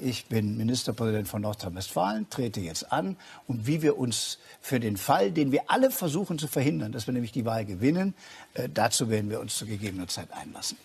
ich bin Ministerpräsident von Nordrhein-Westfalen, trete jetzt an und wie wir uns für den Fall, den wir alle versuchen zu verhindern, dass wir nämlich die Wahl gewinnen, äh, dazu werden wir uns zu gegebener Zeit einlassen.